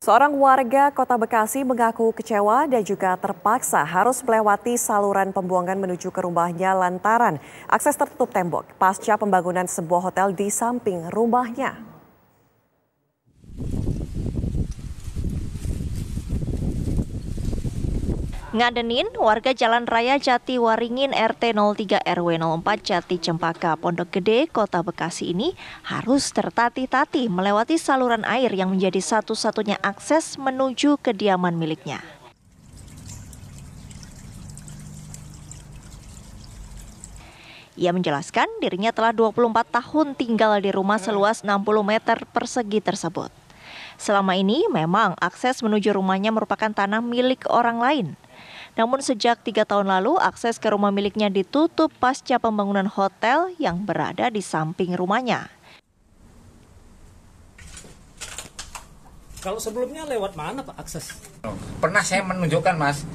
Seorang warga kota Bekasi mengaku kecewa dan juga terpaksa harus melewati saluran pembuangan menuju ke rumahnya lantaran akses tertutup tembok pasca pembangunan sebuah hotel di samping rumahnya. Ngadenin, warga Jalan Raya Jati Waringin RT 03 RW 04 Jati Cempaka Pondok Gede, Kota Bekasi ini harus tertatih-tatih melewati saluran air yang menjadi satu-satunya akses menuju kediaman miliknya. Ia menjelaskan dirinya telah 24 tahun tinggal di rumah seluas 60 meter persegi tersebut. Selama ini memang akses menuju rumahnya merupakan tanah milik orang lain. Namun sejak tiga tahun lalu, akses ke rumah miliknya ditutup pasca pembangunan hotel yang berada di samping rumahnya. Kalau sebelumnya lewat mana Pak akses? Pernah saya menunjukkan Mas,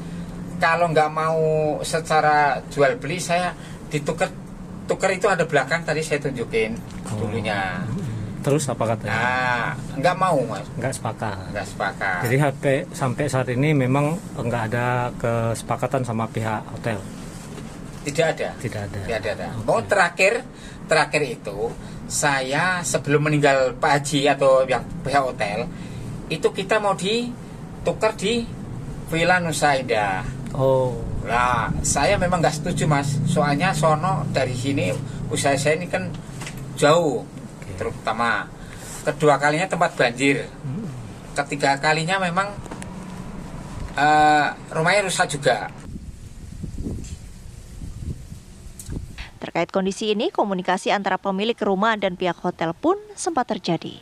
kalau nggak mau secara jual beli saya ditukar tuker itu ada belakang tadi saya tunjukin dulunya. Oh. Terus apa katanya? Nah, nggak mau mas. Nggak sepakat. Nggak sepakat. Jadi HP sampai saat ini memang nggak ada kesepakatan sama pihak hotel. Tidak ada. Tidak ada. Tidak ada. ada. Okay. Mau terakhir, terakhir itu saya sebelum meninggal Pak Haji atau yang pihak hotel itu kita mau ditukar di Villa Nusa Indah. Oh. Nah, saya memang nggak setuju mas. Soalnya Sono dari sini usaha saya ini kan jauh terutama kedua kalinya tempat banjir hmm. ketiga kalinya memang uh, rumahnya rusak juga Terkait kondisi ini, komunikasi antara pemilik rumah dan pihak hotel pun sempat terjadi.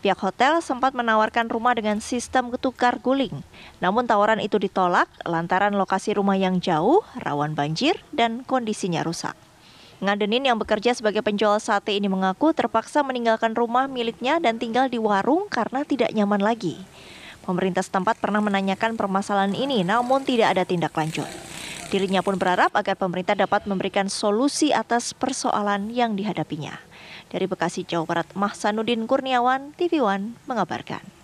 Pihak hotel sempat menawarkan rumah dengan sistem ketukar guling. Namun tawaran itu ditolak lantaran lokasi rumah yang jauh, rawan banjir, dan kondisinya rusak. Ngadenin yang bekerja sebagai penjual sate ini mengaku terpaksa meninggalkan rumah miliknya dan tinggal di warung karena tidak nyaman lagi. Pemerintah setempat pernah menanyakan permasalahan ini namun tidak ada tindak lanjut. Dirinya pun berharap agar pemerintah dapat memberikan solusi atas persoalan yang dihadapinya. Dari Bekasi, Jawa Barat, Mahsanuddin Kurniawan, TV One mengabarkan.